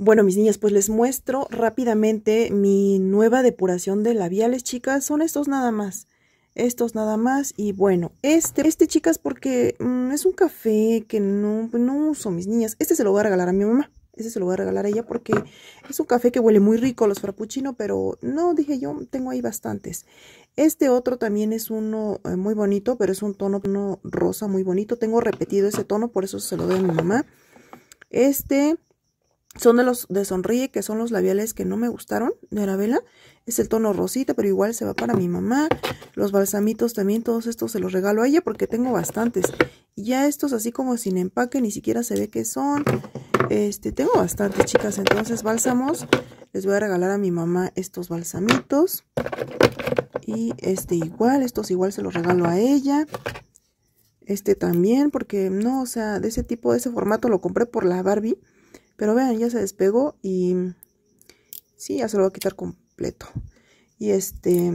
Bueno, mis niñas, pues les muestro rápidamente mi nueva depuración de labiales, chicas. Son estos nada más. Estos nada más. Y bueno, este, este chicas, porque mm, es un café que no, pues, no uso, mis niñas. Este se lo voy a regalar a mi mamá. Este se lo voy a regalar a ella porque es un café que huele muy rico, los frappuccino, pero no, dije yo, tengo ahí bastantes. Este otro también es uno eh, muy bonito, pero es un tono rosa muy bonito. Tengo repetido ese tono, por eso se lo doy a mi mamá. Este son de los de Sonríe, que son los labiales que no me gustaron de Arabella. Es el tono rosita, pero igual se va para mi mamá. Los balsamitos también, todos estos se los regalo a ella porque tengo bastantes. Y ya estos así como sin empaque, ni siquiera se ve que son. Este, tengo bastantes, chicas. Entonces, bálsamos. Les voy a regalar a mi mamá estos balsamitos. Y este igual, estos igual se los regalo a ella este también, porque no, o sea, de ese tipo, de ese formato lo compré por la Barbie pero vean, ya se despegó y sí, ya se lo voy a quitar completo. Y este,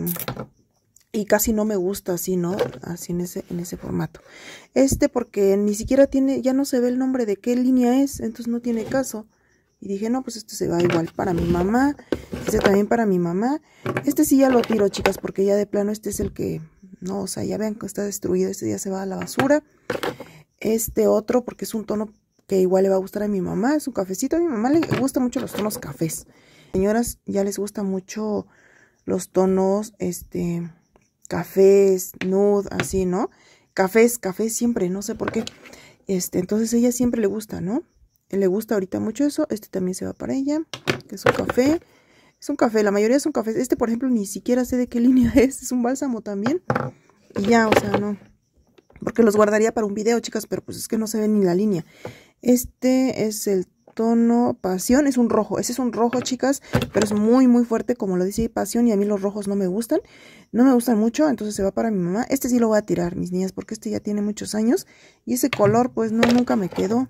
y casi no me gusta así, ¿no? Así en ese, en ese formato. Este porque ni siquiera tiene, ya no se ve el nombre de qué línea es, entonces no tiene caso. Y dije, no, pues este se va igual para mi mamá. Este también para mi mamá. Este sí ya lo tiro, chicas, porque ya de plano este es el que... No, o sea, ya vean que está destruido. Este ya se va a la basura. Este otro, porque es un tono que igual le va a gustar a mi mamá, es un cafecito. A mi mamá le gustan mucho los tonos cafés. Señoras, ya les gustan mucho los tonos, este, cafés, nude, así, ¿no? Cafés, cafés siempre, no sé por qué. Este, entonces ella siempre le gusta, ¿no? Le gusta ahorita mucho eso. Este también se va para ella, que es un café. Es un café, la mayoría son cafés. Este, por ejemplo, ni siquiera sé de qué línea es. Es un bálsamo también. Y ya, o sea, no. Porque los guardaría para un video, chicas, pero pues es que no se ve ni la línea. Este es el tono pasión, es un rojo, ese es un rojo chicas, pero es muy muy fuerte como lo dice pasión y a mí los rojos no me gustan, no me gustan mucho, entonces se va para mi mamá, este sí lo voy a tirar mis niñas porque este ya tiene muchos años y ese color pues no, nunca me quedó,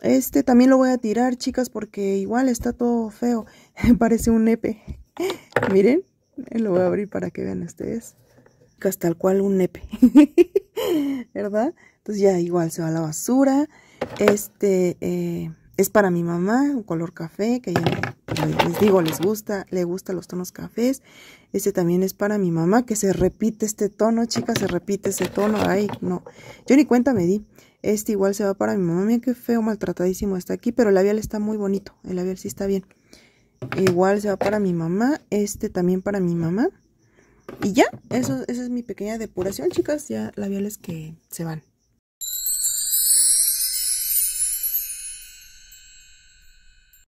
este también lo voy a tirar chicas porque igual está todo feo, parece un nepe, miren, lo voy a abrir para que vean ustedes, hasta tal cual un nepe, ¿verdad? Entonces ya igual se va a la basura, este eh, es para mi mamá, un color café, que ya les digo, les gusta, le gustan los tonos cafés. Este también es para mi mamá, que se repite este tono, chicas, se repite ese tono. Ay, no, yo ni cuenta me di. Este igual se va para mi mamá. Miren qué feo, maltratadísimo está aquí, pero el labial está muy bonito. El labial sí está bien. Igual se va para mi mamá. Este también para mi mamá. Y ya, eso, esa es mi pequeña depuración, chicas. Ya labiales que se van.